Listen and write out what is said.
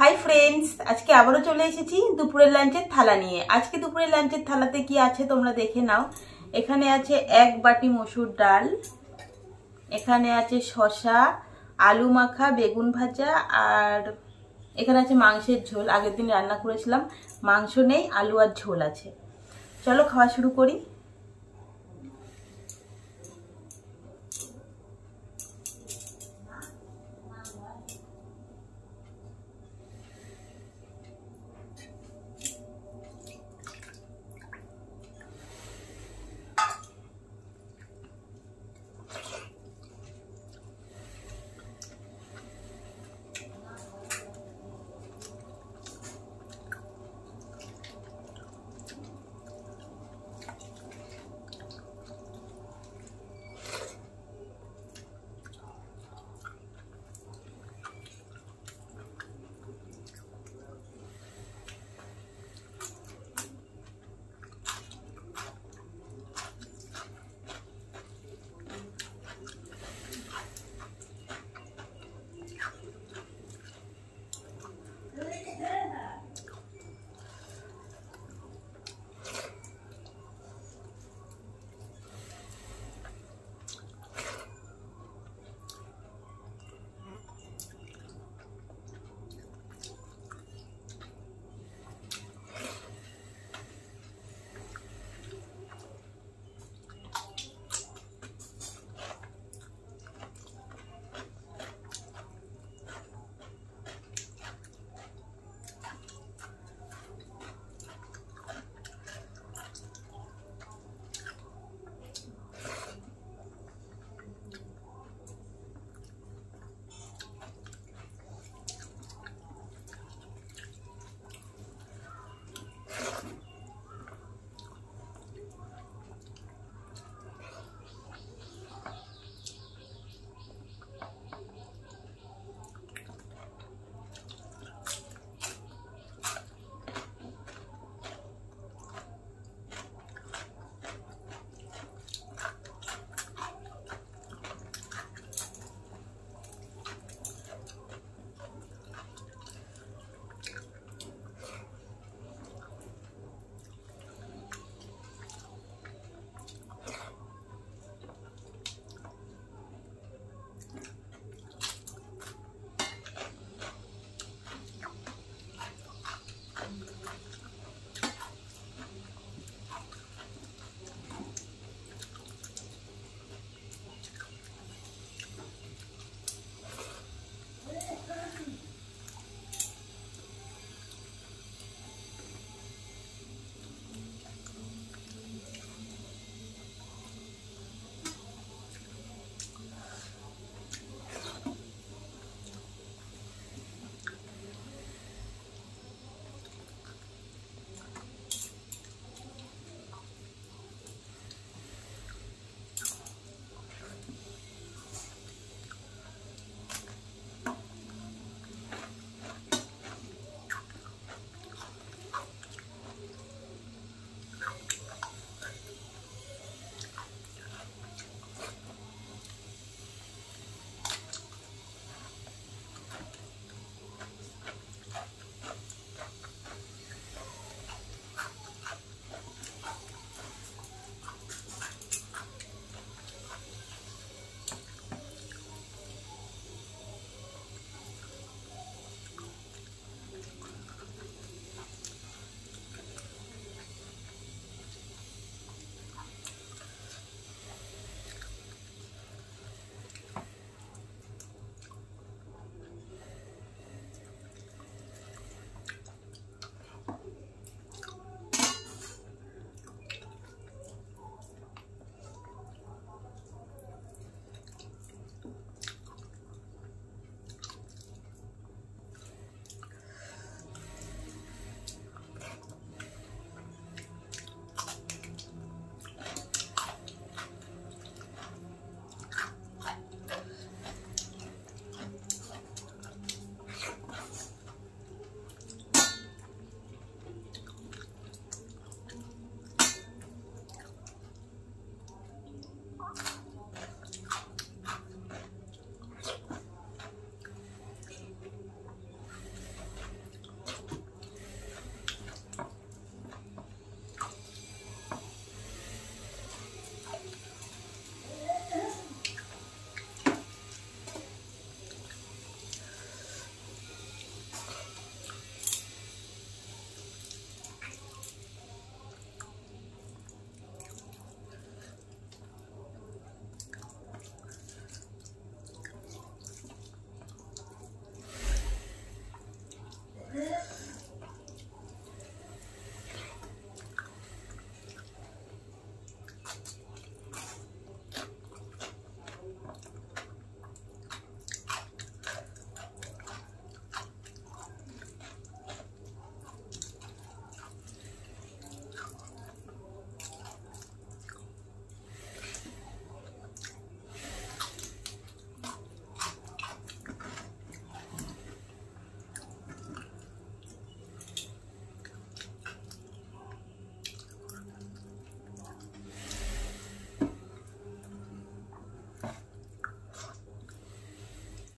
hi friends আজকে আবারও চলে এসেছি দুপুরের লাঞ্চের থালা নিয়ে আজকে দুপুরের লাঞ্চের থালাতে কি আছে তোমরা দেখে নাও এখানে আছে এক বাটি মসুর ডাল এখানে আছে শশা আলু মাখা বেগুন ভাজা আর এখানে আছে মাংসের ঝোল আগের দিন রান্না করেছিলাম মাংস নেই আলু আর ঝোল আছে চলো খাওয়া শুরু করি